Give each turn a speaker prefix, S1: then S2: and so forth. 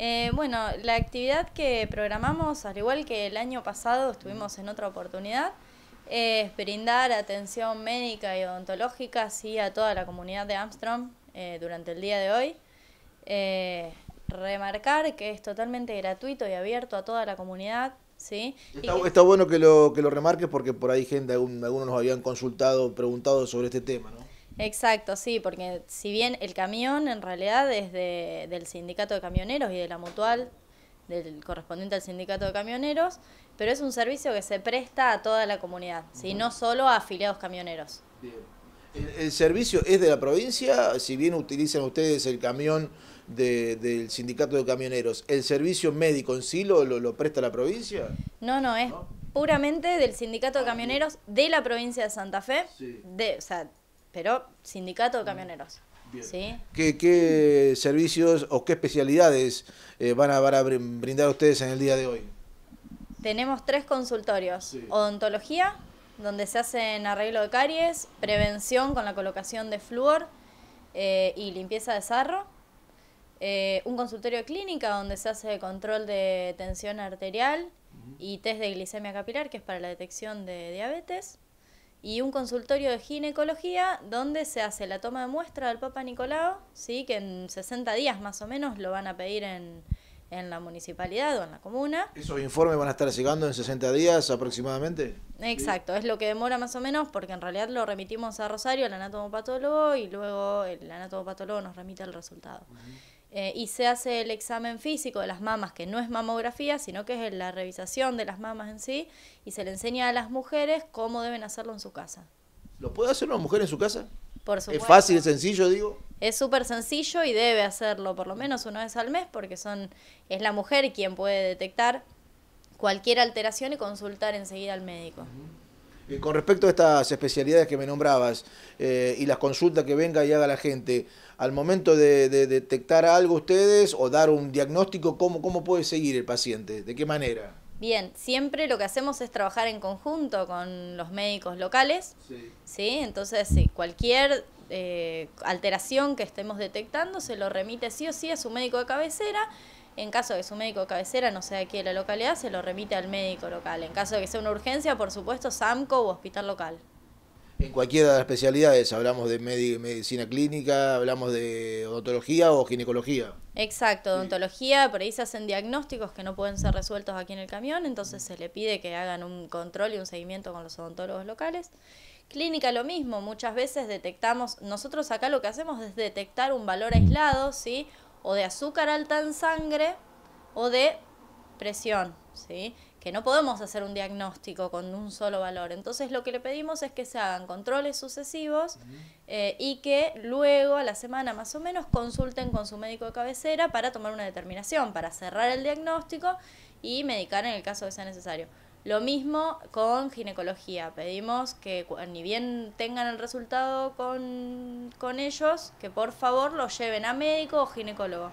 S1: Eh, bueno, la actividad que programamos, al igual que el año pasado estuvimos en otra oportunidad, es brindar atención médica y odontológica a toda la comunidad de Armstrong eh, durante el día de hoy. Eh, remarcar que es totalmente gratuito y abierto a toda la comunidad. ¿sí?
S2: Está, bueno que lo, que lo remarques porque por ahí gente, algunos nos habían consultado, preguntado sobre este tema. ¿no?
S1: Exacto, sí, porque si bien el camión en realidad es de, del sindicato de camioneros y de la mutual, del correspondiente al sindicato de camioneros, pero es un servicio que se presta a toda la comunidad, si no solo a afiliados camioneros.
S2: Bien. El, servicio es de la provincia, si bien utilizan ustedes el camión del sindicato de camioneros, ¿el servicio médico en sí lo, lo, presta la provincia?
S1: No, no, es puramente del sindicato de ah, camioneros de la provincia de Santa Fe, sí. de, o sea, pero sindicato de camioneros.
S2: ¿Qué, servicios o qué especialidades eh, van, a, a, brindar ustedes en el día de hoy?
S1: Tenemos tres consultorios. Odontología, donde se hacen arreglo de caries, prevención con la colocación de flúor eh, y limpieza de sarro. Eh, un consultorio de clínica donde se hace control de tensión arterial y test de glicemia capilar, que es para la detección de diabetes y un consultorio de ginecología donde se hace la toma de muestra del Papa Nicolau, ¿sí? que en 60 días más o menos lo van a pedir en, la municipalidad o en la comuna. ¿Esos
S2: informes van a estar llegando en 60 días aproximadamente? Exacto,
S1: es lo que demora más o menos porque en realidad lo remitimos a Rosario, al anatomopatólogo, y luego el anatomopatólogo nos remite el resultado. Eh, y se hace el examen físico de las mamas, que no es mamografía, sino que es la revisación de las mamas en sí, y se le enseña a las mujeres cómo deben hacerlo en su casa.
S2: ¿Lo puede hacer una mujer en su casa?
S1: Por supuesto. ¿Es fácil,
S2: es sencillo, digo?
S1: Es súper sencillo y debe hacerlo por lo menos una vez al mes, porque son, es la mujer quien puede detectar cualquier alteración y consultar enseguida al médico.
S2: Eh, con respecto a estas especialidades que me nombrabas eh, y las consultas que venga y haga la gente, al momento de, detectar algo ustedes o dar un diagnóstico, ¿cómo, ¿cómo, puede seguir el paciente? ¿De qué manera?
S1: Bien, siempre lo que hacemos es trabajar en conjunto con los médicos locales, ¿sí? Entonces, cualquier eh, alteración que estemos detectando se lo remite sí o sí a su médico de cabecera en caso de su médico cabecera no sea aquí de la localidad, se lo remite al médico local. En caso de que sea una urgencia, por supuesto, SAMCO u hospital local.
S2: En cualquiera de las especialidades, hablamos de medicina clínica, hablamos de odontología o ginecología.
S1: Exacto, odontología, por ahí se hacen diagnósticos que no pueden ser resueltos aquí en el camión, entonces se le pide que hagan un control y un seguimiento con los odontólogos locales. Clínica lo mismo, muchas veces detectamos, nosotros acá lo que hacemos es detectar un valor aislado, ¿sí? o de azúcar alta en sangre o de presión, ¿sí? que no podemos hacer un diagnóstico con un solo valor. Entonces lo que le pedimos es que se hagan controles sucesivos eh, y que luego a la semana más o menos consulten con su médico de cabecera para tomar una determinación, para cerrar el diagnóstico y medicar en el caso de sea necesario. Lo mismo con ginecología. Pedimos que ni bien tengan el resultado con, con ellos, que por favor lo lleven a médico o ginecólogo.